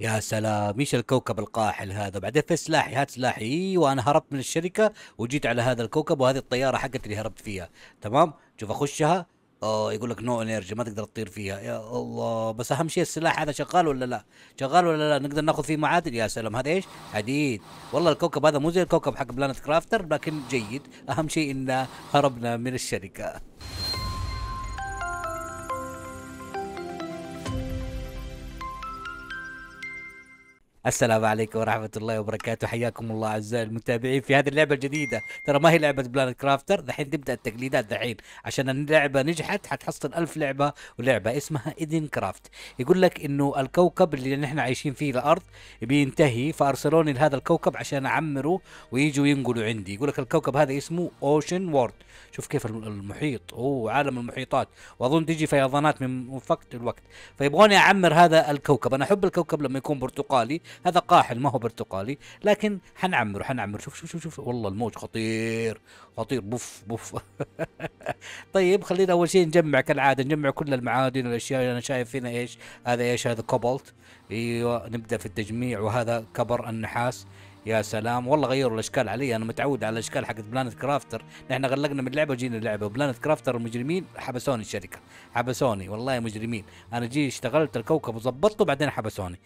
يا سلام ايش الكوكب القاحل هذا بعدين في سلاحي هات سلاحي ايوه انا هربت من الشركه وجيت على هذا الكوكب وهذه الطياره حقتي اللي هربت فيها تمام شوف اخشها اه يقول لك نو انرجي ما تقدر تطير فيها يا الله بس اهم شيء السلاح هذا شغال ولا لا شغال ولا لا نقدر ناخذ فيه معادن يا سلام هذا ايش حديد والله الكوكب هذا مو زي الكوكب حق بلانت كرافتر لكن جيد اهم شيء انه هربنا من الشركه السلام عليكم ورحمة الله وبركاته حياكم الله أعزائي المتابعين في هذه اللعبة الجديدة ترى ما هي لعبة بلانت كرافتر دحين تبدأ التقليدات دحين عشان اللعبة نجحت حتحصل ألف لعبة ولعبة اسمها إيدن كرافت يقول لك إنه الكوكب اللي نحن عايشين فيه الأرض بينتهي فأرسلوني لهذا الكوكب عشان أعمره ويجوا ينقلوا عندي يقول لك الكوكب هذا اسمه أوشن وورد شوف كيف المحيط أوه عالم المحيطات وأظن تجي فيضانات من وقت لوقت فيبغوني أعمر هذا الكوكب أنا أحب الكوكب لما يكون برتقالي هذا قاحل ما هو برتقالي لكن حنعمر حنعمر شوف شوف شوف شوف والله الموج خطير خطير بوف بوف طيب خلينا اول شيء نجمع كالعاده نجمع كل المعادن والاشياء انا شايف هنا ايش هذا ايش هذا كوبالت ايوه نبدا في التجميع وهذا كبر النحاس يا سلام والله غيروا الاشكال علي انا متعود على الاشكال حقت بلانت كرافتر نحن غلقنا من اللعبه وجينا اللعبه بلانت كرافتر المجرمين حبسوني الشركه حبسوني والله مجرمين انا جي اشتغلت الكوكب وظبطته بعدين حبسوني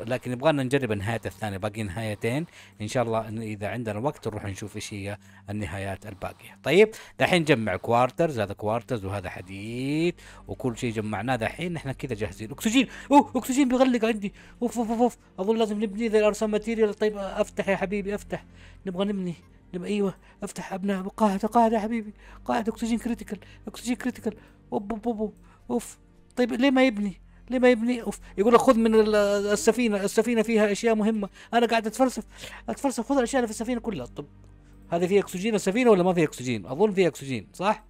لكن يبغالنا نجرب النهايه الثانيه باقي نهايتين ان شاء الله اذا عندنا وقت نروح نشوف ايش هي النهايات الباقيه طيب دحين نجمع كوارترز هذا كوارترز وهذا حديد وكل شيء جمعناه دحين نحن كذا جاهزين اكسجين اوه اكسجين بيغلق عندي اوف اوف اوف اظن لازم نبني ذا الارسام ماتيريال طيب افتح افتح يا حبيبي افتح نبغى نبني نبغى ايوه افتح ابناء قاعده قاعده يا حبيبي قاعده اكسجين كريتيكال اكسجين كريتيكال اوب اوب اوب اوف طيب ليه ما يبني ليه ما يبني اوف يقول لك خذ من السفينه السفينه فيها اشياء مهمه انا قاعد اتفلسف اتفلسف خذ الاشياء اللي في السفينه كلها طب هذه فيها اكسجين السفينه ولا ما فيها اكسجين اظن فيها اكسجين صح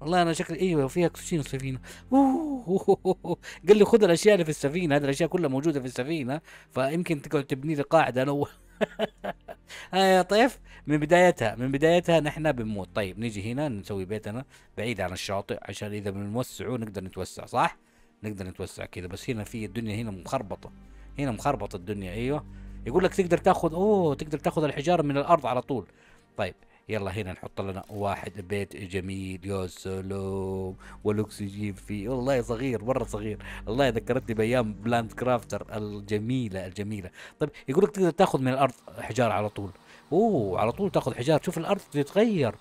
والله انا شكلي ايوه فيها اكسجين السفينه اوه قال لي خذ الاشياء اللي في السفينه هذه الاشياء كلها موجوده في السفينه فيمكن تقعد تبني لي قاعده انا ها آه يا طيف من بدايتها من بدايتها نحن بنموت طيب نيجي هنا نسوي بيتنا بعيد عن الشاطئ عشان اذا بنوسعه نقدر نتوسع صح نقدر نتوسع كذا بس هنا في الدنيا هنا مخربطه هنا مخربطه الدنيا ايوه يقول لك تقدر تاخذ اوه تقدر تاخذ الحجاره من الارض على طول طيب يلا هنا نحط لنا واحد بيت جميل يا سلام والاكسجين فيه والله صغير مره صغير الله ذكرتني بايام بلاند كرافتر الجميله الجميله طيب يقول لك تقدر تاخذ من الارض حجار على طول اوه على طول تاخذ حجار شوف الارض تتغير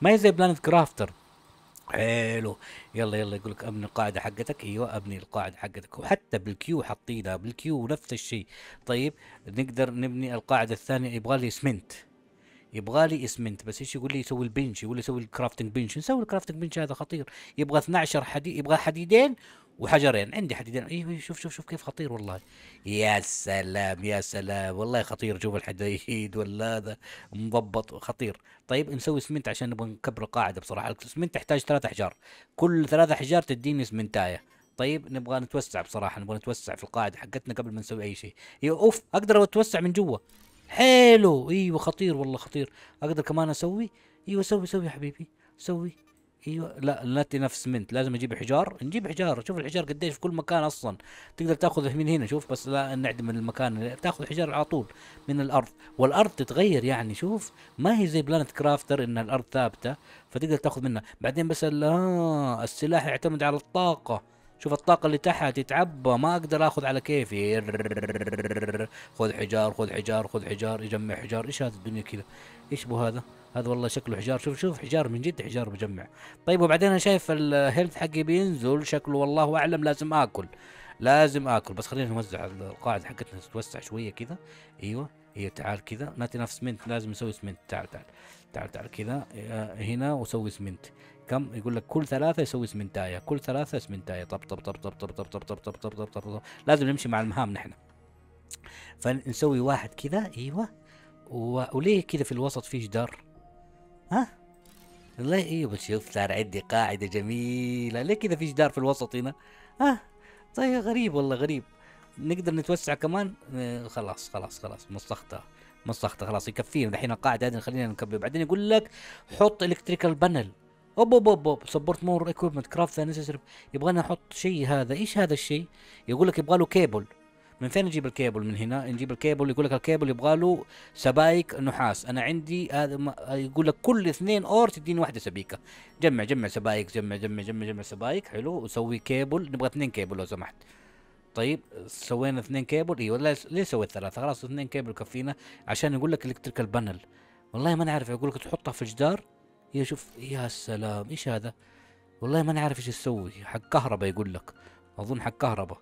ما هي زي بلاند كرافتر حلو يلا يلا يقول لك ابني القاعده حقتك ايوه ابني القاعده حقتك وحتى بالكيو حاطينها بالكيو نفس الشيء طيب نقدر نبني القاعده الثانيه يبغى لي اسمنت يبغى لي اسمنت بس ايش يقول لي يسوي البنش يقول لي يسوي الكرافتنج بنش نسوي الكرافتنج بنش هذا خطير يبغى 12 حديد يبغى حديدين وحجرين عندي حديدين ايوه شوف شوف شوف كيف خطير والله يا سلام يا سلام والله خطير شوف الحديد ولا هذا مضبط خطير طيب نسوي اسمنت عشان نبغى نكبر القاعده بصراحه الاسمنت تحتاج ثلاث احجار كل ثلاث احجار تديني اسمنتايه طيب نبغى نتوسع بصراحه نبغى نتوسع في القاعده حقتنا قبل ما نسوي اي شيء اوف اقدر اتوسع من جوا حلو ايوه خطير والله خطير اقدر كمان اسوي ايوه سوي سوي يا حبيبي سوي ايوه لا لا نفس منت لازم اجيب حجار نجيب حجار شوف الحجار قديش في كل مكان اصلا تقدر تاخذه من هنا شوف بس لا نعدم المكان تاخذ حجار على طول من الارض والارض تتغير يعني شوف ما هي زي بلانت كرافتر ان الارض ثابته فتقدر تاخذ منها بعدين بس آه، السلاح يعتمد على الطاقه شوف الطاقة اللي تحت يتعبى ما اقدر اخذ على كيفي خذ حجار خذ حجار خذ حجار يجمع حجار ايش هذا الدنيا كذا ايش بو هذا هذا والله شكله حجار شوف شوف حجار من جد حجار بجمع طيب وبعدين انا شايف الهيلث حقي بينزل شكله والله اعلم لازم اكل لازم اكل بس خلينا نوزع القاعدة حقتنا تتوسع شوية كذا ايوه هي أيوة، تعال كذا ناتي نفس سمنت لازم نسوي سمنت تعال تعال تعال تعال كذا آه، هنا وسوي سمنت كم يقول لك كل ثلاثة يسوي سمنتاية كل ثلاثة سمنتاية طب طب طب طب طب طب طب طب طب طب طب طب طب لازم نمشي مع المهام نحن فنسوي واحد كذا ايوه وليه كذا في الوسط في جدار ها الله ايوه شوف صار عندي قاعدة جميلة ليه كذا في جدار في الوسط هنا ها طيب غريب والله غريب نقدر نتوسع كمان آه خلاص خلاص خلاص مسخطة مسخطة خلاص يكفيهم الحين القاعدة هذه خلينا نكبر بعدين يقول لك حط الكتريكال بانل اوب اوب اوب, أوب. سبورت مور اكويبمنت كرافت نسيسري يبغى لنا نحط شيء هذا ايش هذا الشيء يقول لك يبغى له كيبل من فين نجيب الكيبل من هنا نجيب الكيبل يقول لك الكيبل يبغى له سبايك نحاس انا عندي هذا يقول لك كل اثنين اور تديني واحده سبيكه جمع جمع سبايك جمع جمع جمع جمع سبايك حلو وسوي كيبل نبغى اثنين كيبل لو سمحت طيب سوينا اثنين كيبل ايوه ليه سويت ثلاثه خلاص اثنين كيبل كفينا عشان يقول لك الكتريكال بانل والله ما انا عارف يقول لك تحطها في الجدار يا شوف يا سلام ايش هذا والله ما نعرف ايش تسوي حق كهرباء يقول لك اظن حق كهرباء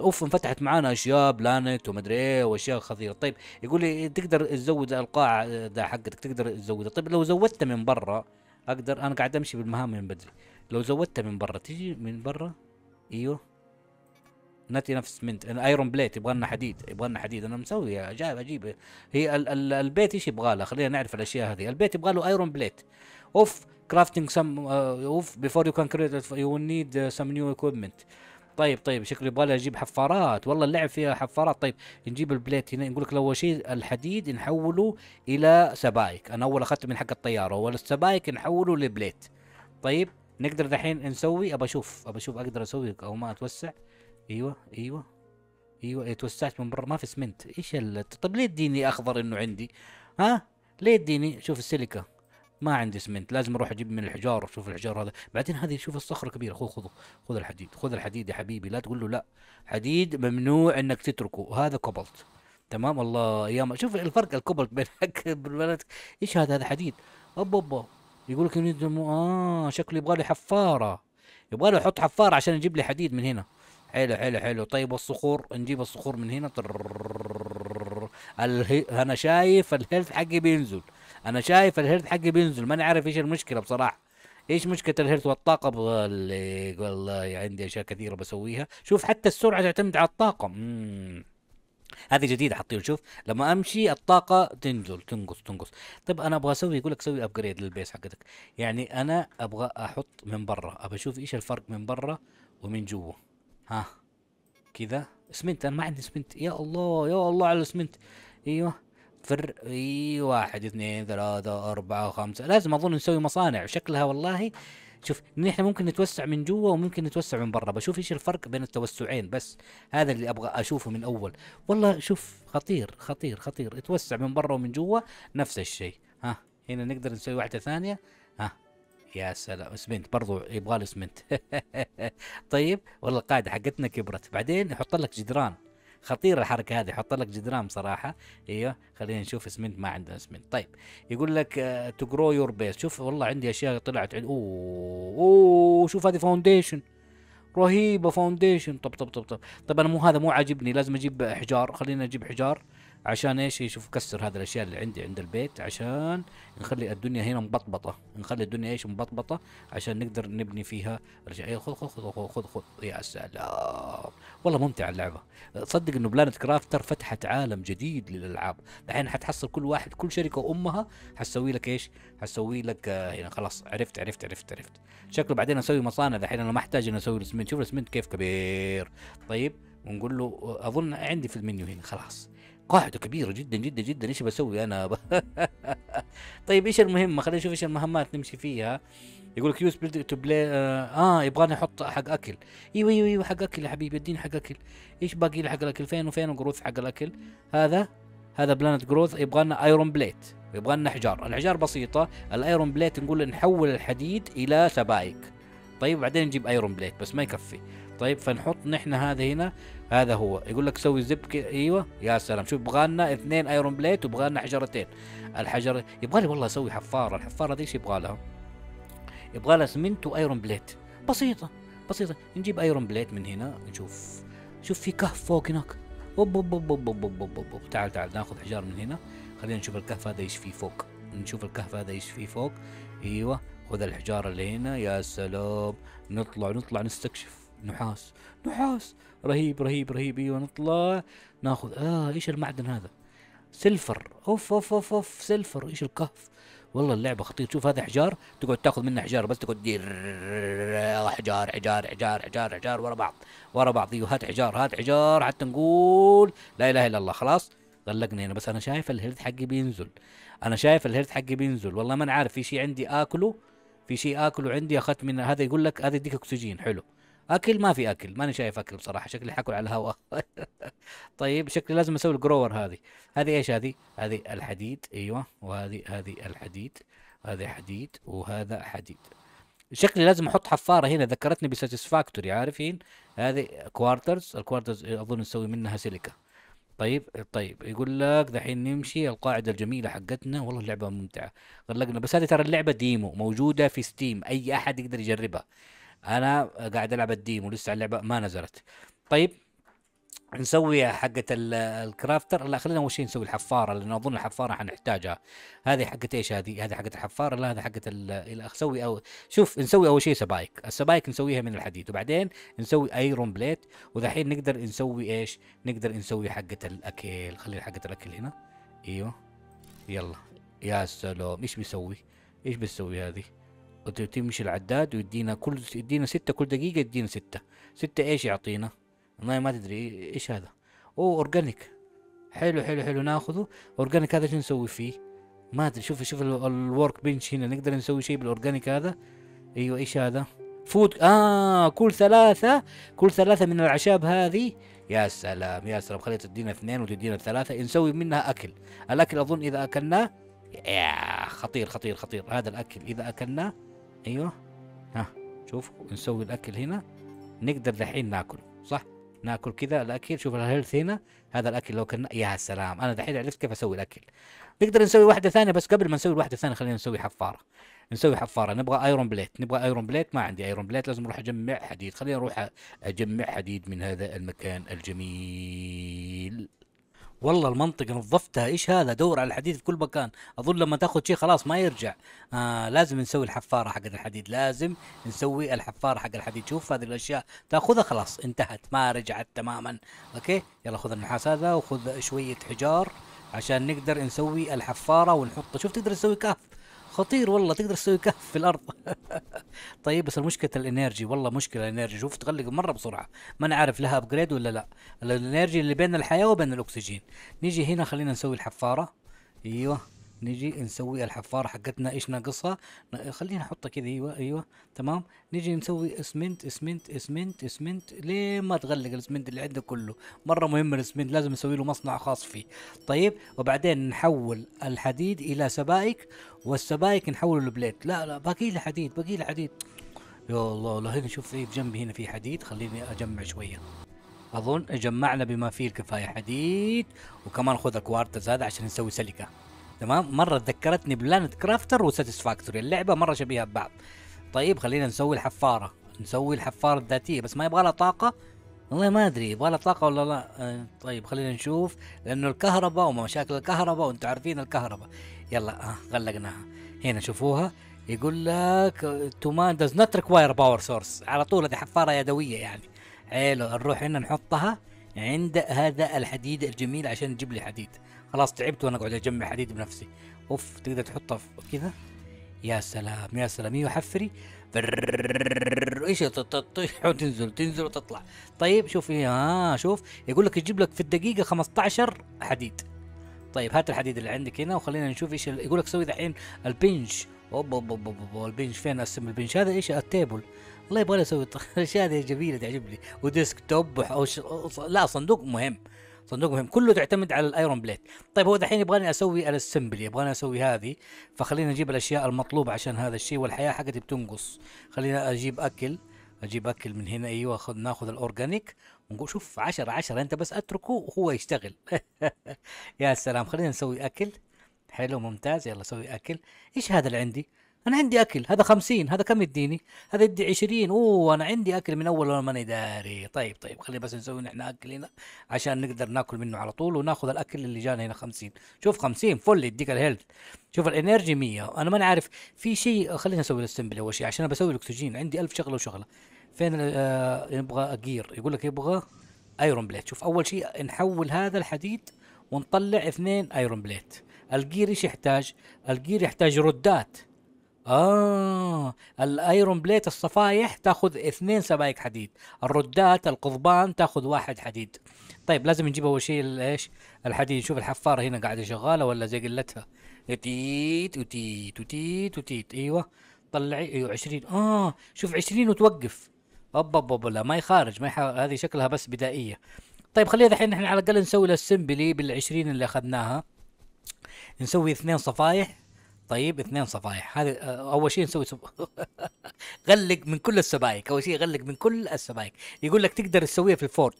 اوف انفتحت معانا اشياء بلانت ومدري ايه واشياء خطيره طيب يقول لي تقدر تزود القاعه ده حقتك تقدر تزودها طيب لو زودتها من برا اقدر انا قاعد امشي بالمهام من بدري لو زودتها من برا تيجي من برا ايوه نتي نفس منت ايرون بليت يبغى لنا حديد يبغى لنا حديد انا مسوي جايب اجيبه هي ال ال البيت ايش يبغى له خلينا نعرف الاشياء هذه البيت يبغى له ايرون بليت اوف crafting some uh, بيفور before you can create it, you will need uh, some new equipment طيب طيب شكله يبغى اجيب حفارات والله اللعب فيها حفارات طيب نجيب البليت هنا نقول لك لو شيء الحديد نحوله الى سبايك انا اول اخذته من حق الطياره والسبايك نحوله لبليت طيب نقدر دحين نسوي ابى اشوف ابى اشوف اقدر اسوي او ما اتوسع ايوه ايوه ايوه إيه، توسعت من برا ما في سمنت ايش ال... طيب، ليه تديني اخضر انه عندي ها ليه تديني شوف السيليكا ما عندي اسمنت لازم اروح اجيب من الحجار وشوف الحجار هذا بعدين هذه شوف الصخره كبيره خذ خذ خذ الحديد خذ الحديد يا حبيبي لا تقول له لا حديد ممنوع انك تتركه وهذا كوبلت تمام الله ما شوف الفرق الكوبلت بين بالبلد ايش هذا هذا حديد اوبا اوبا يقول لك اه شكله يبغى لي حفاره يبغى له يحط حفاره عشان يجيب لي حديد من هنا حلو حلو حلو طيب والصخور نجيب الصخور من هنا انا شايف الهيلث حقي بينزل انا شايف الهيرت حقي بينزل ماني عارف ايش المشكله بصراحه ايش مشكله الهيرت والطاقه اللي والله عندي اشياء كثيره بسويها شوف حتى السرعه تعتمد على الطاقه مم. هذه جديده حطيه شوف لما امشي الطاقه تنزل تنقص تنقص طيب انا ابغى اسوي يقول لك سوي ابجريد للبيس حقتك يعني انا ابغى احط من برا ابى اشوف ايش الفرق من برا ومن جوا ها كذا اسمنت انا ما عندي اسمنت يا الله يا الله على الاسمنت ايوه صفر اي واحد اثنين ثلاثة أربعة خمسة لازم أظن نسوي مصانع شكلها والله شوف نحن ممكن نتوسع من جوا وممكن نتوسع من برا بشوف ايش الفرق بين التوسعين بس هذا اللي ابغى اشوفه من اول والله شوف خطير خطير خطير اتوسع من برا ومن جوا نفس الشيء ها هنا نقدر نسوي واحده ثانيه ها يا سلام اسمنت برضو يبغى اسمنت طيب والله القاعده حقتنا كبرت بعدين نحط لك جدران خطير الحركه هذه يحط لك جدران صراحه ايوه خلينا نشوف اسمنت ما عندنا اسمنت طيب يقول لك تو جرو يور بيس شوف والله عندي اشياء طلعت عند اوه اوه شوف هذه فاونديشن رهيبه فاونديشن طب طب طب طب طب انا مو هذا مو عاجبني لازم اجيب حجار خلينا اجيب حجار عشان ايش يشوف كسر هذه الاشياء اللي عندي عند البيت عشان نخلي الدنيا هنا مبطبطه نخلي الدنيا ايش مبطبطه عشان نقدر نبني فيها أيه خذ خذ خذ خذ خذ يا سلام والله ممتعه اللعبه تصدق انه بلانت كرافتر فتحت عالم جديد للالعاب الحين حتحصل كل واحد كل شركه وامها حتسوي لك ايش حتسوي لك آه، هنا خلاص عرفت عرفت عرفت عرفت شكله بعدين اسوي مصانع الحين انا ما احتاج اني اسوي الاسمنت شوف الاسمنت كيف كبير طيب ونقول له آه، اظن عندي في المنيو هنا خلاص قاعده كبيره جدا جدا جدا ايش بسوي انا ب... طيب ايش المهمه خلينا نشوف ايش المهمات نمشي فيها يقول لك يوز بيلد تو بلاي اه يبغاني احط حق اكل ايوه ايوه ايوه حق اكل يا حبيبي اديني حق اكل ايش باقي لي حق الاكل فين وفين جروث حق الاكل هذا هذا بلانت جروث يبغى لنا ايرون بليت يبغى لنا حجار الحجار بسيطه الايرون بليت نقول نحول الحديد الى سبائك طيب بعدين نجيب ايرون بليت بس ما يكفي طيب فنحط نحن هذا هنا هذا هو يقول لك سوي زب كده ايوه يا سلام شوف يبغى لنا اثنين ايرون بليت ويبغى لنا حجرتين الحجر يبغى لي والله اسوي حفاره الحفاره دي ايش يبغى لها؟ يبغى لها سمنت وايرون بليت بسيطه بسيطه نجيب ايرون بليت من هنا نشوف شوف في كهف فوق هناك اوب اوب اوب اوب اوب اوب اوب, أوب. تعال تعال ناخذ حجار من هنا خلينا نشوف الكهف هذا ايش فيه فوق نشوف الكهف هذا ايش فيه فوق ايوه خذ الحجاره اللي هنا يا سلام نطلع نطلع نستكشف نحاس نحاس رهيب رهيب رهيب ايوه نطلع ناخذ اه ايش المعدن هذا سلفر اوف اوف اوف اوف سلفر ايش الكهف والله اللعبه خطير شوف هذا حجار تقعد تاخذ منه حجار بس تقعد دير حجار حجار حجار حجار حجار ورا بعض ورا بعض ايوه هات حجار هات حجار حتى نقول لا اله الا الله خلاص غلقني هنا بس انا شايف الهيرث حقي بينزل انا شايف الهيرث حقي بينزل والله ما انا عارف في شيء عندي اكله في شيء اكله عندي اخذت من هذا يقول لك هذا يديك اكسجين حلو اكل ما في اكل ماني شايف اكل بصراحه شكلي حاكل على الهواء طيب شكلي لازم اسوي الجروور هذه هذه ايش هذه هذه الحديد ايوه وهذه هذه الحديد هذا حديد وهذا حديد شكلي لازم احط حفاره هنا ذكرتني بساتسفاكتوري عارفين هذه كوارترز الكوارترز اظن نسوي منها سيليكا طيب طيب يقول لك دحين نمشي القاعده الجميله حقتنا والله اللعبه ممتعه غلقنا بس هذه ترى اللعبه ديمو موجوده في ستيم اي احد يقدر يجربها انا قاعد العب الديم ولسه اللعبه ما نزلت طيب نسوي حقة الكرافتر لا خلينا اول شيء نسوي الحفارة لان اظن الحفارة حنحتاجها هذه حقة ايش هذه؟ هذه حقة الحفارة لا هذه حقة نسوي او شوف نسوي اول شيء سبايك، السبايك نسويها من الحديد وبعدين نسوي ايرون بليت ودحين نقدر نسوي ايش؟ نقدر نسوي حقة الاكل، خلينا حقة الاكل هنا ايوه يلا يا سلام ايش بيسوي؟ ايش بتسوي هذه؟ وتمشي العداد ويدينا كل يدينا ستة كل دقيقة يدينا ستة ستة ايش يعطينا والله ما تدري ايش هذا اوه اورجانيك حلو حلو حلو ناخذه اورجانيك هذا شو نسوي فيه ما ادري شوف شوف الورك بنش هنا نقدر نسوي شيء بالاورجانيك هذا ايوه ايش هذا فود اه كل ثلاثة كل ثلاثة من الأعشاب هذه يا سلام يا سلام خليت تدينا اثنين وتدينا ثلاثة نسوي منها أكل الأكل أظن إذا أكلناه يا خطير خطير خطير هذا الأكل إذا أكلناه ايوه ها شوفوا نسوي الاكل هنا نقدر دحين ناكل صح ناكل كذا الاكل شوف الهيلث هنا هذا الاكل لو كنا يا سلام انا دحين عرفت كيف اسوي الاكل نقدر نسوي واحده ثانيه بس قبل ما نسوي الواحده الثانيه خلينا نسوي حفاره نسوي حفاره نبغى ايرون بليت نبغى ايرون بليت ما عندي ايرون بليت لازم اروح اجمع حديد خليني اروح اجمع حديد من هذا المكان الجميل والله المنطقه نظفتها ايش هذا دور على الحديد في كل مكان اظن لما تاخذ شيء خلاص ما يرجع آه لازم نسوي الحفاره حق الحديد لازم نسوي الحفاره حق الحديد شوف هذه الاشياء تاخذها خلاص انتهت ما رجعت تماما اوكي يلا خذ النحاس هذا وخذ شويه حجار عشان نقدر نسوي الحفاره ونحطه شوف تقدر تسوي كهف خطير والله تقدر تسوي كهف في الارض طيب بس المشكله الانرجي والله مشكله الانرجي شوف تغلق مره بسرعه ما انا عارف لها ابجريد ولا لا الانرجي اللي بين الحياه وبين الاكسجين نيجي هنا خلينا نسوي الحفاره ايوه نجي نسوي الحفارة حقتنا ايش ناقصها خلينا نحطها كذا ايوه ايوه تمام نجي نسوي اسمنت اسمنت اسمنت اسمنت ليه ما تغلق الاسمنت اللي عندك كله مرة مهم الاسمنت لازم نسوي له مصنع خاص فيه طيب وبعدين نحول الحديد الى سبائك والسبائك نحوله لبليت لا لا باقي لي حديد باقي لي حديد يا الله لا هنا شوف في جنبي هنا في حديد خليني اجمع شويه اظن جمعنا بما فيه الكفايه حديد وكمان خذ الكوارتز هذا عشان نسوي سلكه تمام مره ذكرتني بلانت كرافتر وساتسفاكتوري اللعبه مره شبيهه ببعض طيب خلينا نسوي الحفاره نسوي الحفاره الذاتيه بس ما يبغى لها طاقه والله ما ادري يبغى لها طاقه ولا لا آه، طيب خلينا نشوف لانه الكهرباء ومشاكل الكهرباء وانتم عارفين الكهرباء يلا آه غلقناها هنا شوفوها يقول لك تومان داز نوت ريكواير باور سورس على طول هذه حفاره يدويه يعني حلو نروح هنا نحطها عند هذا الحديد الجميل عشان نجيب لي حديد خلاص تعبت وانا اقعد اجمع حديد بنفسي اوف تقدر تحطها كذا يا سلام يا سلام هي أيوة، حفري ايش تنزل تنزل وتطلع طيب شوف ها آه شوف يقول لك يجيب لك في الدقيقه 15 حديد طيب هات الحديد اللي عندك هنا وخلينا نشوف ايش يقول لك سوي دحين البنش اوب اوب اوب اوب البنش فين اسم البنش هذا ايش التيبل الله يبغى لي اسوي الاشياء هذه جميله تعجبني وديسك توب لا صندوق مهم صندوق مهم كله تعتمد على الايرون بليت طيب هو دحين يبغاني اسوي الاسمبل يبغاني اسوي هذه فخلينا نجيب الاشياء المطلوبه عشان هذا الشيء والحياه حقتي بتنقص خلينا اجيب اكل اجيب اكل من هنا ايوه خذ ناخذ الاورجانيك ونقول شوف 10 10 انت بس اتركه وهو يشتغل يا سلام خلينا نسوي اكل حلو ممتاز يلا سوي اكل ايش هذا اللي عندي انا عندي اكل هذا خمسين هذا كم يديني هذا يدي عشرين اوه انا عندي اكل من اول وانا ماني داري طيب طيب خلينا بس نسوي نحن اكل هنا عشان نقدر ناكل منه على طول وناخذ الاكل اللي جانا هنا خمسين شوف خمسين فل يديك الهيلث شوف الانرجي 100 انا ماني عارف في شيء خلينا نسوي الاستمبل اول شيء عشان بسوي الاكسجين عندي ألف شغله وشغله فين آه يبغى اجير يقول لك يبغى ايرون بليت شوف اول شيء نحول هذا الحديد ونطلع اثنين ايرون بليت الجير ايش يحتاج الجير يحتاج ردات اه الايرون بليت الصفايح تاخذ اثنين سبائك حديد الردات القضبان تاخذ واحد حديد طيب لازم نجيب اول شيء ايش الحديد نشوف الحفاره هنا قاعده شغاله ولا زي قلتها تيت وتيت وتيت وتيت ايوه طلعي ايوه 20 اه شوف 20 وتوقف أب أب أب لا ما يخارج ما يح... هذه شكلها بس بدائيه طيب خلينا الحين احنا على الاقل نسوي للسمبلي بال20 اللي اخذناها نسوي اثنين صفايح طيب اثنين صفائح هذا آه، اول شيء نسوي سب... غلق من كل السبايك اول شيء غلق من كل السبايك يقول لك تقدر تسويها في الفورج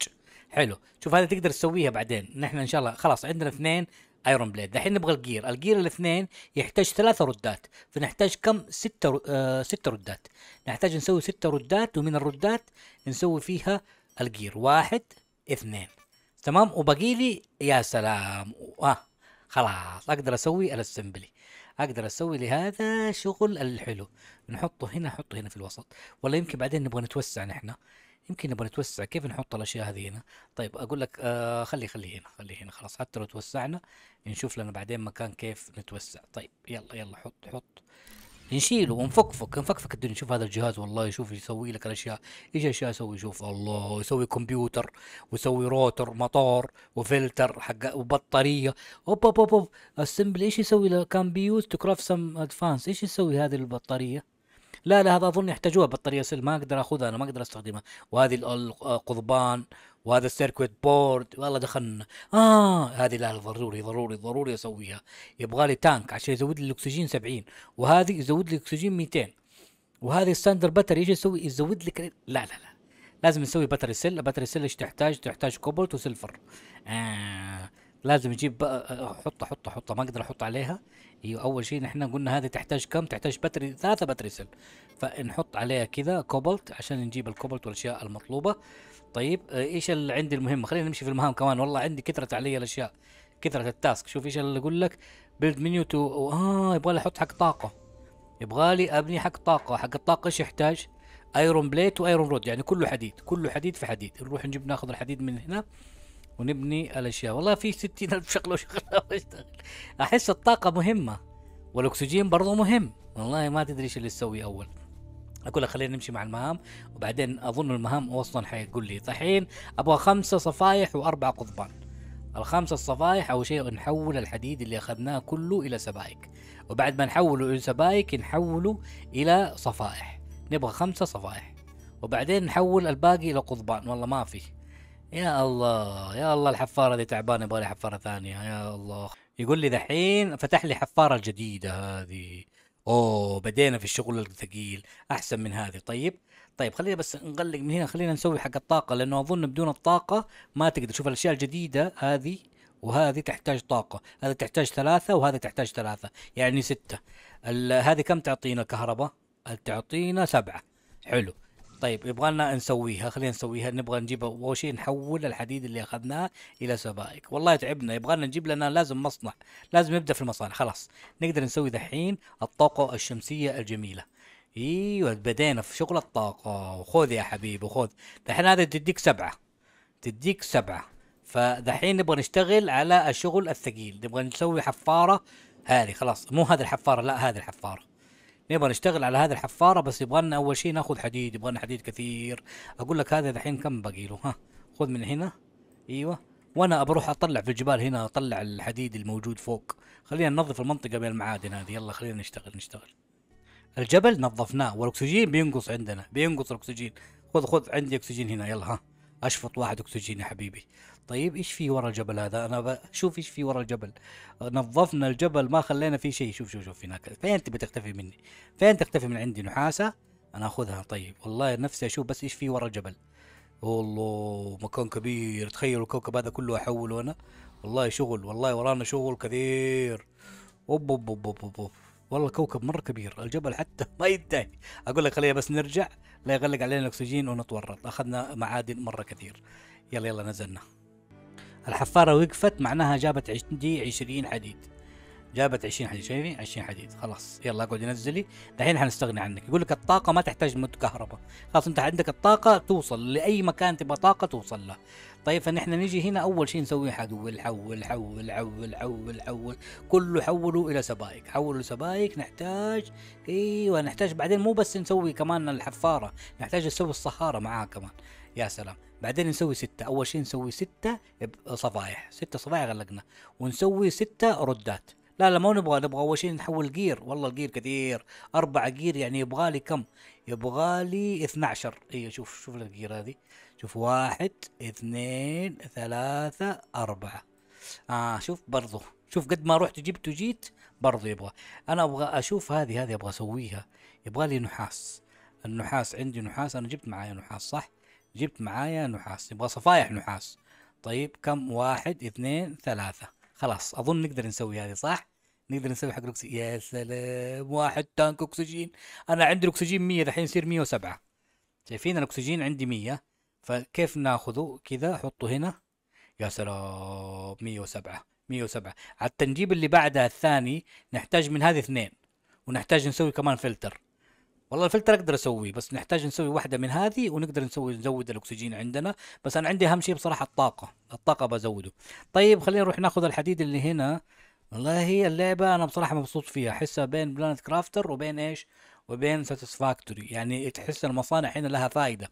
حلو شوف هذه تقدر تسويها بعدين نحن ان شاء الله خلاص عندنا اثنين ايرون بليد الحين نبغى الجير الجير الاثنين يحتاج ثلاثة ردات فنحتاج كم ستة آه ستة ردات نحتاج نسوي ستة ردات ومن الردات نسوي فيها الجير واحد اثنين تمام وباقي لي يا سلام اه خلاص اقدر اسوي الاسمبلي اقدر اسوي لهذا شغل الحلو نحطه هنا نحطه هنا في الوسط ولا يمكن بعدين نبغى نتوسع نحن يمكن نبغى نتوسع كيف نحط الاشياء هذه هنا طيب اقول لك آه خلي خليه هنا خليه هنا خلاص حتى لو توسعنا نشوف لنا بعدين مكان كيف نتوسع طيب يلا يلا حط حط نشيله ونفكفك نفكفك الدنيا شوف هذا الجهاز والله يشوف يسوي لك الاشياء ايش اشياء يسوي يشوف الله يسوي كمبيوتر ويسوي روتر مطار وفلتر حق وبطاريه اوب اوب اوب السمبل ايش يسوي كان بيوز تو كرافت سم ادفانس ايش يسوي هذه البطاريه لا لا هذا اظن يحتاجوها بطاريه سيل ما اقدر اخذها انا ما اقدر استخدمها وهذه القضبان وهذا السيركويت بورد والله دخلنا اه هذه لا ضروري ضروري ضروري اسويها يبغى لي تانك عشان يزود لي الاكسجين 70 وهذه يزود لي الاكسجين 200 وهذه الساندر باتري ايش يسوي يزود لك لا لا لا لازم نسوي باتري سيل باتري سيل ايش تحتاج تحتاج كوبلت وسلفر آه. لازم يجيب بقى حطه حطه حطه ما اقدر احط عليها هي أيوة، اول شيء نحن قلنا هذه تحتاج كم تحتاج باتري ثلاثة باتري سيل فنحط عليها كذا كوبلت عشان نجيب الكوبلت والاشياء المطلوبه طيب آه، ايش اللي عندي المهمه خلينا نمشي في المهام كمان والله عندي كثرت علي الاشياء كثرة التاسك شوف ايش اللي اقول لك بيلد منيو تو اه يبغى لي احط حق طاقه يبغى لي ابني حق طاقه حق الطاقه ايش يحتاج ايرون بليت وايرون رود يعني كله حديد كله حديد في حديد نروح نجيب ناخذ الحديد من هنا ونبني الاشياء والله في ستين الف شغله وشغله واشتغل احس الطاقه مهمه والاكسجين برضه مهم والله ما تدري ايش اللي تسوي اول اقول لك خلينا نمشي مع المهام وبعدين اظن المهام اصلا حيقول لي طحين ابغى خمسه صفايح واربع قضبان الخمسة الصفايح أول شيء نحول الحديد اللي أخذناه كله إلى سبائك وبعد ما نحوله إلى سبائك نحوله إلى صفائح نبغى خمسة صفائح وبعدين نحول الباقي إلى قضبان والله ما في يا الله يا الله الحفاره دي تعبانه يبغى لي حفاره ثانيه يا الله يقول لي دحين فتح لي حفاره جديده هذه اوه بدينا في الشغل الثقيل احسن من هذه طيب طيب خلينا بس نغلق من هنا خلينا نسوي حق الطاقه لانه اظن بدون الطاقه ما تقدر تشوف الاشياء الجديده هذه وهذه تحتاج طاقة هذا تحتاج ثلاثة وهذا تحتاج ثلاثة يعني ستة هذه كم تعطينا كهرباء تعطينا سبعة حلو طيب يبغى لنا نسويها خلينا نسويها نبغى نجيب اول شيء نحول الحديد اللي اخذناه الى سبائك والله تعبنا يبغى لنا نجيب لنا لازم مصنع لازم نبدا في المصانع خلاص نقدر نسوي ذحين الطاقه الشمسيه الجميله ايوه بدينا في شغل الطاقه وخذ يا حبيبي خذ دحين هذه تديك سبعه تديك سبعه فدحين نبغى نشتغل على الشغل الثقيل نبغى نسوي حفاره هذه خلاص مو هذه الحفاره لا هذه الحفاره نبغى نشتغل على هذه الحفاره بس يبغى لنا اول شيء ناخذ حديد يبغى لنا حديد كثير اقول لك هذا الحين كم باقي له ها خذ من هنا ايوه وانا بروح اطلع في الجبال هنا اطلع الحديد الموجود فوق خلينا ننظف المنطقه بين المعادن هذه يلا خلينا نشتغل نشتغل الجبل نظفناه والاكسجين بينقص عندنا بينقص الاكسجين خذ خذ عندي اكسجين هنا يلا ها اشفط واحد اكسجين يا حبيبي طيب ايش في ورا الجبل هذا انا بشوف ايش في ورا الجبل نظفنا الجبل ما خلينا فيه شيء شوف شوف شوف هناك فين تبي تختفي مني فين تختفي من عندي نحاسه انا اخذها طيب والله نفسي اشوف بس ايش في ورا الجبل والله مكان كبير تخيلوا الكوكب هذا كله احوله انا والله شغل والله ورانا شغل كثير اوب اوب اوب اوب, أوب. والله كوكب مره كبير الجبل حتى ما ينتهي اقول لك خلينا بس نرجع لا يغلق علينا الاكسجين ونتورط اخذنا معادن مره كثير يلا يلا نزلنا الحفاره وقفت معناها جابت عندي 20 حديد جابت 20 حديد شايفين 20 حديد خلاص يلا اقعد نزلي دحين حنستغني عنك يقول لك الطاقه ما تحتاج كهرباء خلاص انت عندك الطاقه توصل لاي مكان تبغى طاقه توصل له طيب فنحن نجي هنا اول شيء نسوي حول حول حول حول حول حول كله حوله الى سبائك حولوا سبائك نحتاج ايوه نحتاج بعدين مو بس نسوي كمان الحفاره نحتاج نسوي الصهاره معاه كمان يا سلام بعدين نسوي ستة أول شيء نسوي ستة صفائح ستة صفائح غلقنا ونسوي ستة ردات لا لا ما نبغى نبغى اول شيء نحول جير والله الجير كثير أربعة جير يعني يبغى لي كم يبغى لي 12 ايوه شوف شوف الجير هذه شوف واحد اثنين ثلاثة أربعة آه شوف برضو شوف قد ما رحت جبت وجيت برضو يبغى أنا أبغى أشوف هذه هذه أبغى أسويها يبغى لي نحاس النحاس عندي نحاس أنا جبت معايا نحاس صح جبت معايا نحاس يبغى صفايح نحاس طيب كم واحد اثنين ثلاثة خلاص اظن نقدر نسوي هذه صح نقدر نسوي حق الاكسجين يا سلام واحد تانك اكسجين انا عندي الاكسجين 100 الحين يصير 107 شايفين الاكسجين عندي 100 فكيف ناخذه كذا احطه هنا يا سلام 107 107 على التنجيب اللي بعدها الثاني نحتاج من هذه اثنين ونحتاج نسوي كمان فلتر والله الفلتر اقدر اسويه بس نحتاج نسوي واحده من هذه ونقدر نسوي نزود الاكسجين عندنا بس انا عندي اهم شيء بصراحه الطاقه الطاقه بزوده طيب خلينا نروح ناخذ الحديد اللي هنا والله هي اللعبه انا بصراحه مبسوط فيها احسها بين بلانت كرافتر وبين ايش وبين ساتسفاكتوري يعني تحس المصانع هنا لها فائده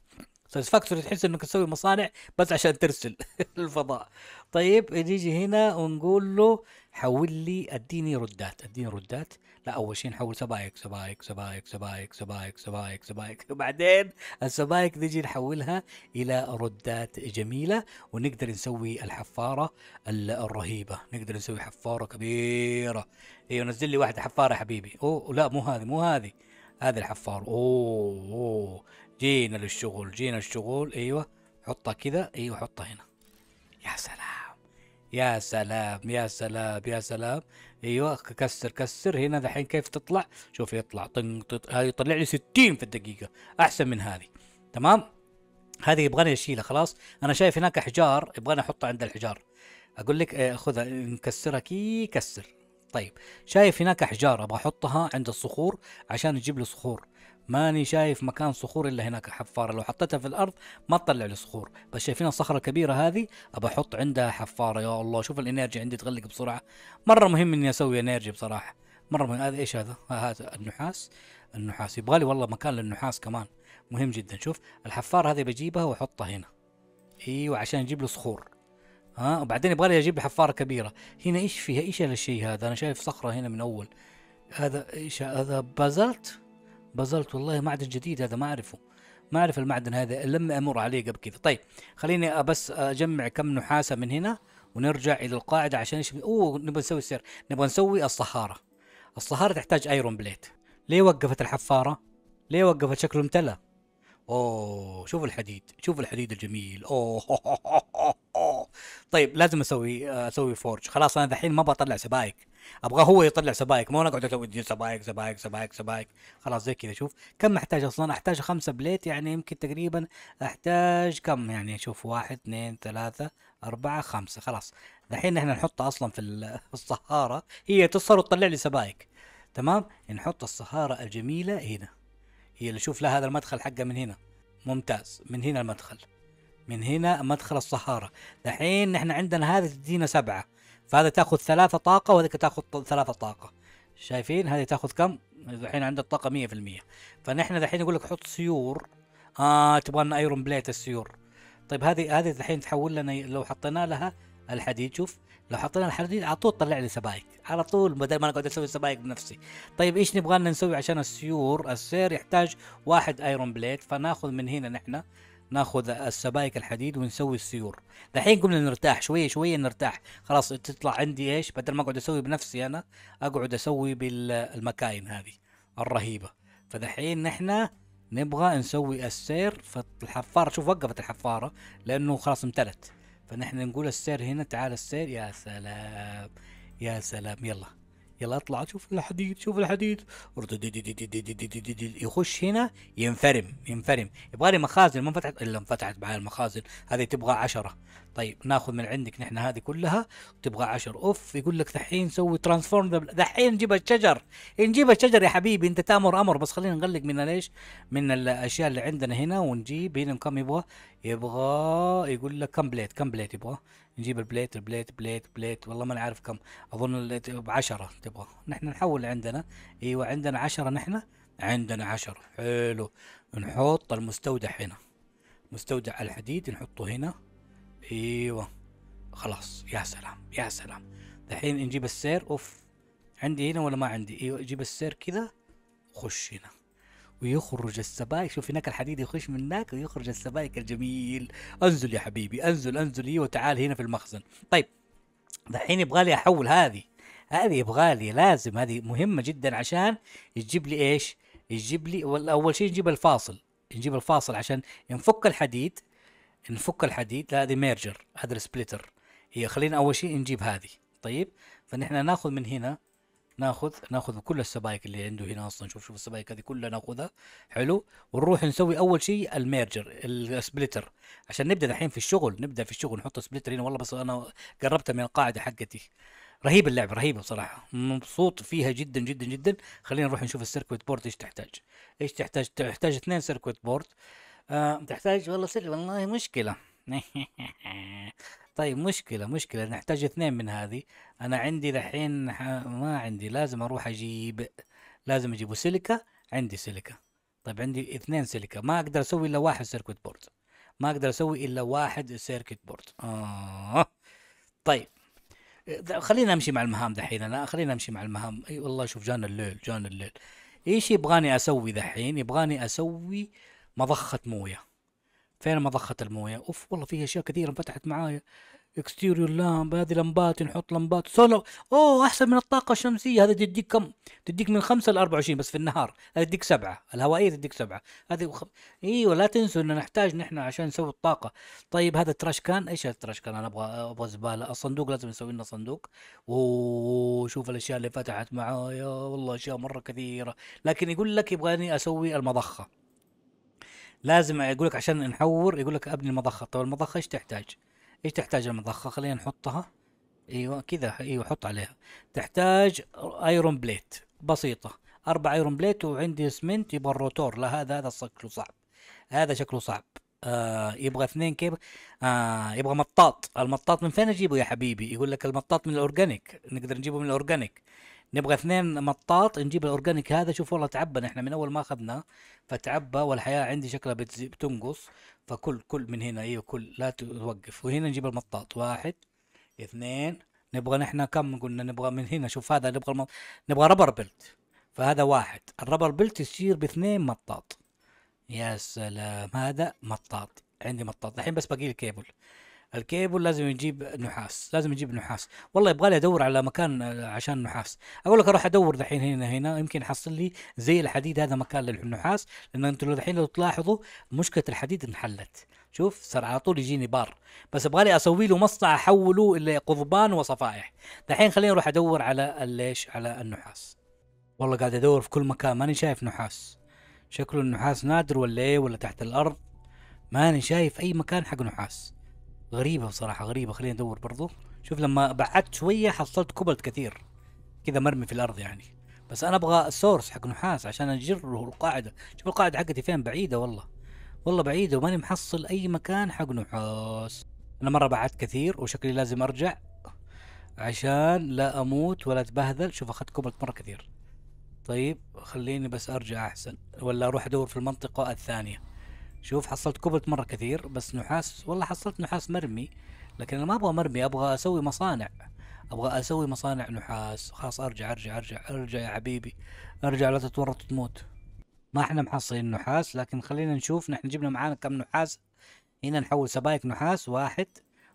ساتسفاكتوري تحس انك تسوي مصانع بس عشان ترسل الفضاء طيب نيجي هنا ونقول له حول لي اديني ردات اديني ردات لا اول شيء نحول سبايك سبايك سبايك سبايك سبايك سبايك سبايك وبعدين السبايك نجي نحولها الى ردات جميله ونقدر نسوي الحفاره الرهيبه نقدر نسوي حفاره كبيره ايوه نزل لي واحده حفاره حبيبي اوه لا مو هذه مو هذه هذه الحفار اوه اوه جينا للشغل جينا للشغل ايوه حطها كذا ايوه حطها هنا يا سلام يا سلام يا سلام يا سلام ايوه كسر كسر هنا دحين كيف تطلع شوف يطلع طنق هاي يطلع لي 60 في الدقيقه احسن من هذه تمام هذه يبغاني اشيلها خلاص انا شايف هناك احجار يبغاني احطها عند الحجار اقول لك آه، خذها نكسرها كي كسر طيب شايف هناك احجار ابغى احطها عند الصخور عشان أجيب لي صخور ماني شايف مكان صخور الا هناك حفاره لو حطيتها في الارض ما تطلع لي صخور بس شايفين الصخره الكبيره هذه ابى احط عندها حفاره يا الله شوف الانرجي عندي تغلق بسرعه مره مهم اني اسوي انرجي بصراحه مره مهم هذا ايش هذا هذا النحاس النحاس يبغى لي والله مكان للنحاس كمان مهم جدا شوف الحفاره هذه بجيبها واحطها هنا ايوه عشان اجيب له صخور ها وبعدين يبغى لي اجيب لي حفاره كبيره هنا ايش فيها ايش الشيء هذا انا شايف صخره هنا من اول هذا ايش هذا بازلت بازلت والله معدن جديد هذا ما اعرفه ما اعرف المعدن هذا لم امر عليه قبل كذا طيب خليني بس اجمع كم نحاسه من هنا ونرجع الى القاعده عشان ايش اوه نبغى نسوي السير نبغى نسوي الصحاره الصحاره تحتاج ايرون بليت ليه وقفت الحفاره ليه وقفت شكله امتلى اوه شوف الحديد شوف الحديد الجميل اوه طيب لازم اسوي اسوي فورج خلاص انا ذحين ما بطلع سبائك ابغاه هو يطلع سبايك مو انا اقعد اسوي سبايك سبايك سبايك سبايك خلاص زي كذا شوف كم احتاج اصلا احتاج خمسة بليت يعني يمكن تقريبا احتاج كم يعني شوف واحد اثنين ثلاثة أربعة خمسة خلاص دحين احنا نحطها اصلا في الصهارة هي تصهر وتطلع لي سبايك تمام نحط الصهارة الجميلة هنا هي اللي شوف لها هذا المدخل حقه من هنا ممتاز من هنا المدخل من هنا مدخل الصحارى دحين نحن عندنا هذه تدينا سبعة فهذا تاخذ ثلاثة طاقة وهذيك تاخذ ثلاثة طاقة شايفين هذه تاخذ كم الحين عند الطاقة 100% فنحن الحين يقول لك حط سيور اه تبغى لنا ايرون بليت السيور طيب هذه هذه الحين تحول لنا لو حطينا لها الحديد شوف لو حطينا الحديد على طول طلع لي سبايك على طول بدل ما انا قاعد اسوي سبايك بنفسي طيب ايش نبغى لنا نسوي عشان السيور السير يحتاج واحد ايرون بليت فناخذ من هنا نحن ناخذ السبائك الحديد ونسوي السيور دحين قمنا نرتاح شويه شويه نرتاح خلاص تطلع عندي ايش بدل ما اقعد اسوي بنفسي انا اقعد اسوي بالمكاين هذه الرهيبه فدحين نحن نبغى نسوي السير فالحفاره شوف وقفت الحفاره لانه خلاص امتلت فنحن نقول السير هنا تعال السير يا سلام يا سلام يلا يلا اطلع شوف الحديد شوف الحديد يخش هنا ينفرم ينفرم يبغى لي مخازن ما انفتحت الا انفتحت معي المخازن هذه تبغى عشرة طيب ناخذ من عندك نحن هذه كلها تبغى عشر اوف يقول لك دحين سوي ترانسفورم دحين نجيب الشجر نجيب الشجر يا حبيبي انت تامر امر بس خلينا نغلق من ليش من الاشياء اللي عندنا هنا ونجيب هنا كم يبغى يبغى يقول لك كم بليت كم بليت يبغى نجيب البليت البليت بليت بليت والله ما نعرف كم اظن بعشرة تبغى نحن نحول عندنا ايوه عندنا عشرة نحن عندنا عشرة حلو نحط المستودع هنا مستودع الحديد نحطه هنا ايوه خلاص يا سلام يا سلام الحين نجيب السير اوف عندي هنا ولا ما عندي ايوه جيب السير كذا خش هنا ويخرج السبايك شوف هناك الحديد يخش من هناك ويخرج السبايك الجميل انزل يا حبيبي انزل انزل ايوه تعال هنا في المخزن طيب دحين يبغى لي احول هذه هذه يبغى لي لازم هذه مهمه جدا عشان يجيب لي ايش يجيب لي اول شيء نجيب الفاصل نجيب الفاصل عشان نفك الحديد نفك الحديد هذه ميرجر هذا السبليتر هي خلينا اول شيء نجيب هذه طيب فنحن ناخذ من هنا ناخذ ناخذ كل السبايك اللي عنده هنا اصلا شوف شوف السبايك هذه كلها ناخذها حلو ونروح نسوي اول شيء الميرجر السبلتر عشان نبدا الحين في الشغل نبدا في الشغل نحط سبلتر هنا والله بس انا قربتها من القاعده حقتي رهيب اللعبه رهيبه بصراحه مبسوط فيها جدا جدا جدا خلينا نروح نشوف السيركويت بورد ايش تحتاج ايش تحتاج تحتاج اثنين سيركويت بورد آه تحتاج والله سلم والله مشكله طيب مشكلة مشكلة نحتاج اثنين من هذه أنا عندي دحين ما عندي لازم أروح أجيب لازم أجيبه سيليكا عندي سيليكا طيب عندي اثنين سيليكا ما أقدر أسوي إلا واحد سيركت بورد ما أقدر أسوي إلا واحد سيركت بورد آه. طيب خلينا أمشي مع المهام دحين أنا خلينا أمشي مع المهام أي أيوة والله شوف جانا الليل جانا الليل إيش يبغاني أسوي دحين يبغاني أسوي مضخة مويه فين مضخه المويه اوف والله في اشياء كثيره انفتحت معايا اكستيريور لامب هذه لمبات نحط لمبات سولو اوه احسن من الطاقه الشمسيه هذه تديك كم تديك من 5 ل 24 بس في النهار هذه تديك سبعة الهوائيه تديك سبعة هذه وخ... ايوه لا تنسوا ان نحتاج نحن عشان نسوي الطاقه طيب هذا التراش كان ايش هذا التراش كان انا ابغى ابغى زباله الصندوق لازم نسوي لنا صندوق وشوف الاشياء اللي فتحت معايا والله اشياء مره كثيره لكن يقول لك يبغاني اسوي المضخه لازم يقول لك عشان نحور يقول لك ابني المضخه طيب المضخه ايش تحتاج ايش تحتاج المضخه خلينا نحطها ايوه كذا ايوه حط عليها تحتاج ايرون بليت بسيطه اربع ايرون بليت وعندي اسمنت يبغى الروتور لا هذا هذا شكله صعب هذا شكله صعب آه يبغى اثنين كيف آه يبغى مطاط المطاط من فين اجيبه يا حبيبي يقول لك المطاط من الاورجانيك نقدر نجيبه من الاورجانيك نبغى اثنين مطاط نجيب الاورجانيك هذا شوف والله تعبى احنا من اول ما اخذناه فتعبى والحياه عندي شكلها بتنقص فكل كل من هنا ايوه كل لا توقف وهنا نجيب المطاط واحد اثنين نبغى نحن كم قلنا نبغى من هنا شوف هذا نبغى المط... نبغى ربر بلت فهذا واحد الربر بلت يصير باثنين مطاط يا سلام هذا مطاط عندي مطاط الحين بس باقي الكيبل كيبل الكيبل لازم يجيب نحاس لازم يجيب نحاس والله يبغى لي ادور على مكان آه، عشان نحاس اقول لك اروح ادور دحين هنا هنا يمكن احصل لي زي الحديد هذا مكان للنحاس لان انتم دحين لو تلاحظوا مشكله الحديد انحلت شوف صار على طول يجيني بار بس ابغى لي اسوي له مصنع احوله الى قضبان وصفائح دحين خليني اروح ادور على ليش على النحاس والله قاعد ادور في كل مكان ماني شايف نحاس شكله النحاس نادر ولا ايه ولا تحت الارض ماني شايف اي مكان حق نحاس غريبة بصراحة غريبة خلينا ندور برضو شوف لما بعدت شوية حصلت كوبلت كثير كذا مرمي في الأرض يعني بس أنا أبغى السورس حق نحاس عشان أجره القاعدة شوف القاعدة حقتي فين بعيدة والله والله بعيدة وماني محصل أي مكان حق نحاس أنا مرة بعدت كثير وشكلي لازم أرجع عشان لا أموت ولا أتبهذل شوف أخذت كوبلت مرة كثير طيب خليني بس أرجع أحسن ولا أروح أدور في المنطقة الثانية شوف حصلت كوبلت مرة كثير بس نحاس والله حصلت نحاس مرمي لكن أنا ما أبغى مرمي أبغى أسوي مصانع أبغى أسوي مصانع نحاس خلاص أرجع أرجع أرجع أرجع يا حبيبي أرجع لا تتورط وتموت ما احنا محصلين نحاس لكن خلينا نشوف نحن جبنا معانا كم نحاس هنا نحول سبايك نحاس واحد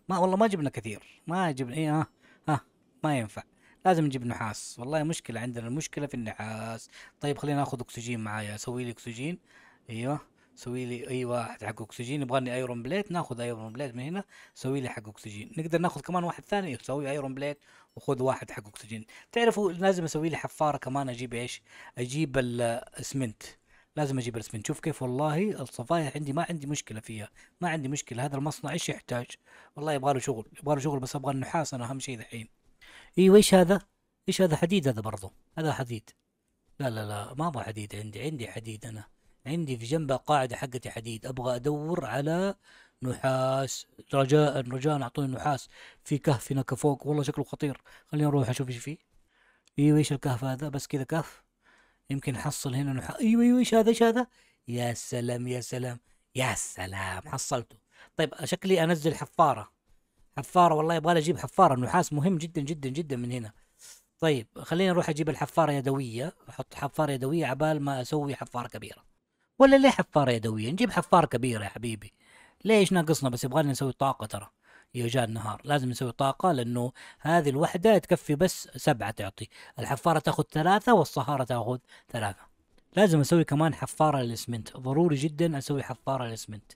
ما والله ما جبنا كثير ما جبنا ايه ها ها ما ينفع لازم نجيب نحاس والله مشكلة عندنا المشكلة في النحاس طيب خلينا ناخذ اكسجين معايا اسوي لي اكسجين ايوه سوي لي اي واحد حق اكسجين يبغاني ايرون بليت ناخذ ايرون بليت من هنا سوي لي حق اكسجين نقدر ناخذ كمان واحد ثاني يسوي ايرون بليت وخذ واحد حق اكسجين تعرفوا لازم اسوي لي حفاره كمان اجيب ايش اجيب الاسمنت لازم اجيب الاسمنت شوف كيف والله الصفايح عندي ما عندي مشكله فيها ما عندي مشكله هذا المصنع ايش يحتاج والله يبغى له شغل يبغى له شغل بس ابغى النحاس انا اهم شيء دحين ايوه ايش هذا ايش هذا حديد هذا برضه هذا حديد لا لا لا ما ابغى حديد عندي عندي حديد انا عندي في جنبها قاعدة حقتي حديد أبغى أدور على نحاس رجاء رجاء أعطوني نحاس في كهف هناك فوق والله شكله خطير خليني اروح أشوف إيش فيه أيوة إيش الكهف هذا بس كذا كهف يمكن حصل هنا نحاس أيوة أيوة إيش هذا إيش هذا يا سلام يا سلام يا سلام حصلته طيب شكلي أنزل حفارة حفارة والله يبغى أجيب حفارة النحاس مهم جدا جدا جدا من هنا طيب خليني اروح أجيب الحفارة يدوية أحط حفارة يدوية عبال ما أسوي حفارة كبيرة ولا ليه حفارة يدوية نجيب حفار كبير يا حبيبي ليش ناقصنا بس يبغالنا نسوي طاقة ترى يا جاء النهار لازم نسوي طاقة لأنه هذه الوحدة تكفي بس سبعة تعطي الحفارة تأخذ ثلاثة والصهارة تأخذ ثلاثة لازم أسوي كمان حفارة للإسمنت ضروري جدا أسوي حفارة للإسمنت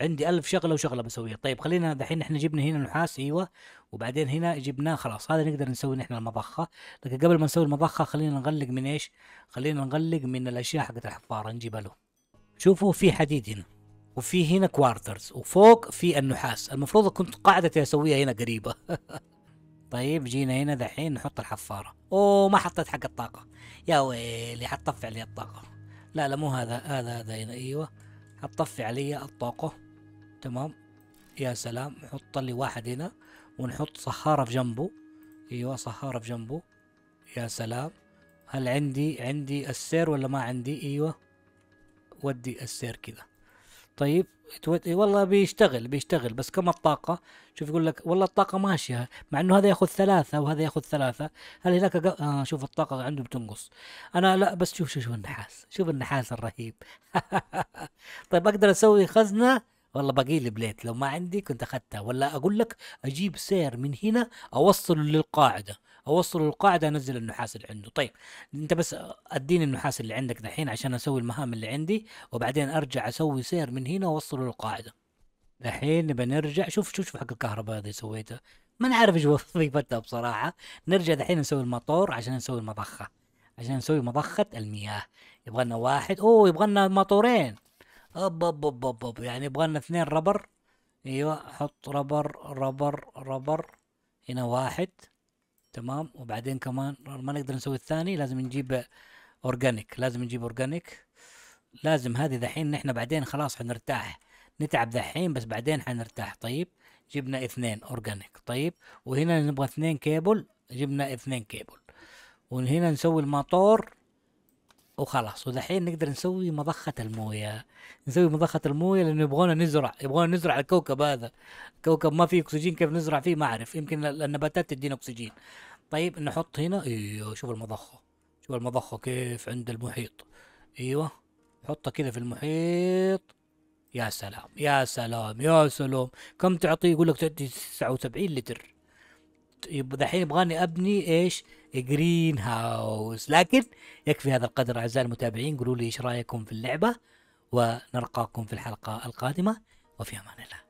عندي ألف شغله وشغله بسويها طيب خلينا دحين احنا جبنا هنا نحاس ايوه وبعدين هنا جبناه خلاص هذا نقدر نسوي نحن المضخه لكن قبل ما نسوي المضخه خلينا نغلق من ايش خلينا نغلق من الاشياء حقت الحفاره نجيبها له شوفوا في حديد هنا وفي هنا كوارترز وفوق في النحاس المفروض كنت قاعدتي اسويها هنا قريبه طيب جينا هنا دحين نحط الحفاره اوه ما حطيت حق الطاقه يا ويلي حتطفي علي الطاقه لا لا مو هذا هذا هذا هنا ايوه حتطفي علي الطاقه تمام يا سلام حط لي واحد هنا ونحط صخارة في جنبه ايوه صخارة في جنبه يا سلام هل عندي عندي السير ولا ما عندي ايوه ودي السير كذا طيب إيه، والله بيشتغل بيشتغل بس كم الطاقة شوف يقول لك والله الطاقة ماشية مع انه هذا ياخذ ثلاثة وهذا ياخذ ثلاثة هل هناك قا... آه شوف الطاقة عنده بتنقص انا لا بس شوف شوف النحاس شوف النحاس الرهيب طيب اقدر اسوي خزنة والله باقي لي بليت لو ما عندي كنت اخذتها ولا اقول لك اجيب سير من هنا اوصله للقاعده اوصله للقاعده انزل النحاس اللي عنده طيب انت بس اديني النحاس اللي عندك دحين عشان اسوي المهام اللي عندي وبعدين ارجع اسوي سير من هنا اوصله للقاعده دحين نبى نرجع شوف شوف شوف حق الكهرباء هذه سويته ما نعرف ايش وظيفتها بصراحه نرجع دحين نسوي المطور عشان نسوي المضخه عشان نسوي مضخه المياه يبغى لنا واحد اوه يبغى لنا موتورين اب اب اب اب, أب. يعني يبغالنا اثنين ربر ايوه حط ربر ربر ربر هنا واحد تمام وبعدين كمان ما نقدر نسوي الثاني لازم نجيب اورجانيك لازم نجيب اورجانيك لازم هذه دحين نحن بعدين خلاص حنرتاح نتعب دحين بس بعدين حنرتاح طيب جبنا اثنين اورجانيك طيب وهنا نبغى اثنين كيبل جبنا اثنين كيبل وهنا نسوي الماطور وخلاص ودحين نقدر نسوي مضخة الموية نسوي مضخة الموية لأنه يبغونا نزرع يبغونا نزرع الكوكب هذا كوكب ما فيه أكسجين كيف نزرع فيه ما أعرف يمكن النباتات تدينا أكسجين طيب نحط هنا ايوه شوف المضخة شوف المضخة كيف عند المحيط ايوه حطها كذا في المحيط يا سلام يا سلام يا سلام كم تعطيه يقول لك تعطي 79 لتر دحين يبغاني ابني ايش جرين هاوس لكن يكفي هذا القدر اعزائي المتابعين قولوا لي ايش رايكم في اللعبه ونلقاكم في الحلقه القادمه وفي امان الله